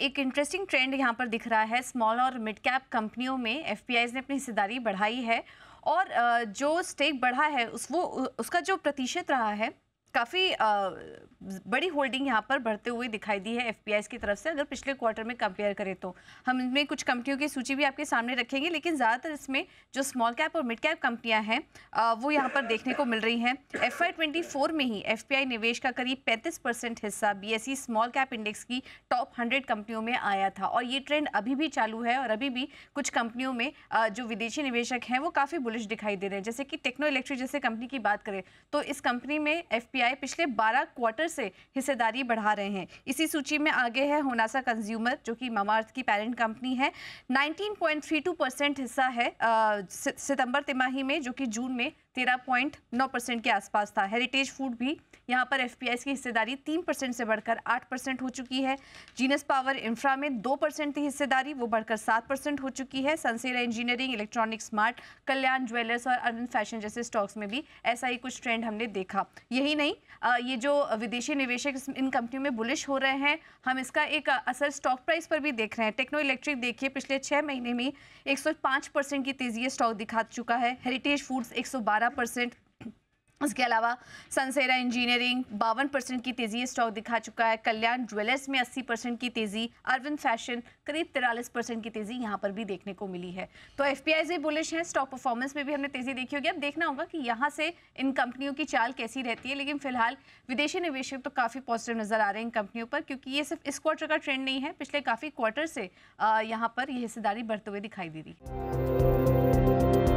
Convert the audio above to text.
एक interesting trend यहाँ पर दिख रहा है स्मॉल और मिड कैप कंपनियों में एफ ने अपनी हिस्सेदारी बढ़ाई है और जो स्टेक बढ़ा है उस वो उसका जो प्रतिशत रहा है काफ़ी बड़ी होल्डिंग यहाँ पर बढ़ते हुए दिखाई दी है एफ की तरफ से अगर पिछले क्वार्टर में कंपेयर करें तो हम इनमें कुछ कंपनियों की सूची भी आपके सामने रखेंगे लेकिन ज़्यादातर इसमें जो स्मॉल कैप और मिड कैप कंपनियाँ हैं वो यहाँ पर देखने को मिल रही हैं एफ आई में ही एफ निवेश का करीब पैंतीस हिस्सा बी स्मॉल कैप इंडेक्स की टॉप हंड्रेड कंपनियों में आया था और ये ट्रेंड अभी भी चालू है और अभी भी कुछ कंपनियों में जो विदेशी निवेशक हैं वो काफ़ी बुलिश दिखाई दे रहे हैं जैसे कि टेक्नो इलेक्ट्रिक जैसे कंपनी की बात करें तो इस कंपनी में एफ आईटीआई पिछले 12 क्वार्टर से हिस्सेदारी बढ़ा रहे हैं इसी सूची में आगे है होनासा कंज्यूमर जो कि ममाअर्थ की पेरेंट कंपनी है 19.32 परसेंट हिस्सा है सितंबर तिमाही में जो कि जून में 13.9 परसेंट के आसपास था हेरिटेज फूड भी यहाँ पर एफ की हिस्सेदारी तीन परसेंट से बढ़कर आठ परसेंट हो चुकी है जीनस पावर इंफ्रा में दो परसेंट की हिस्सेदारी वो बढ़कर सात परसेंट हो चुकी है Sansera engineering electronic smart Kalyan jewellers और अर्न फैशन जैसे स्टॉक्स में भी ऐसा ही कुछ ट्रेंड हमने देखा यही नहीं ये जो विदेशी निवेशक इन कंपनियों में बुलिश हो रहे हैं हम इसका एक असर स्टॉक प्राइस पर भी देख रहे हैं टेक्नो इलेक्ट्रिक देखिए पिछले छः महीने में 105 परसेंट की तेज़ी स्टॉक दिखा चुका है हेरिटेज फूड्स 112 परसेंट उसके अलावा सनसेरा इंजीनियरिंग बावन परसेंट की तेज़ी स्टॉक दिखा चुका है कल्याण ज्वेलर्स में 80 परसेंट की तेज़ी अरविंद फैशन करीब तिरालीस परसेंट की तेज़ी यहाँ पर भी देखने को मिली है तो एफ पी बुलिश है स्टॉक परफॉर्मेंस में भी हमने तेज़ी देखी होगी अब देखना होगा कि यहाँ से इन कंपनियों की चाल कैसी रहती है लेकिन फिलहाल विदेशी निवेशक तो काफ़ी पॉजिटिव नज़र आ रहे हैं इन कंपनियों पर क्योंकि ये सिर्फ इस क्वार्टर का ट्रेंड नहीं है पिछले काफ़ी क्वार्टर से यहाँ पर यह हिस्सेदारी बढ़ते हुए दिखाई दे रही